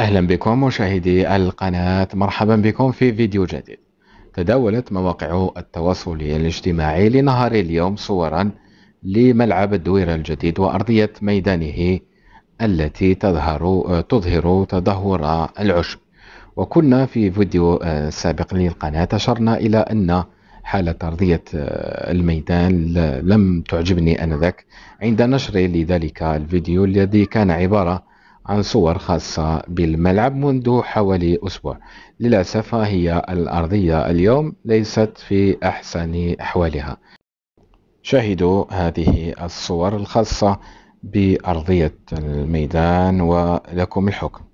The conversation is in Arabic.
أهلا بكم مشاهدي القناة مرحبا بكم في فيديو جديد تداولت مواقع التواصل الاجتماعي لنهار اليوم صورا لملعب الدويرة الجديد وأرضية ميدانه التي تظهر تظهر تدهور العشب وكنا في فيديو آه، سابق للقناة أشرنا إلى أن حالة أرضية آه، الميدان لم تعجبني أنذاك عند نشر لذلك الفيديو الذي كان عبارة عن صور خاصة بالملعب منذ حوالي أسبوع للأسف هي الأرضية اليوم ليست في أحسن أحوالها شاهدوا هذه الصور الخاصة بأرضية الميدان ولكم الحكم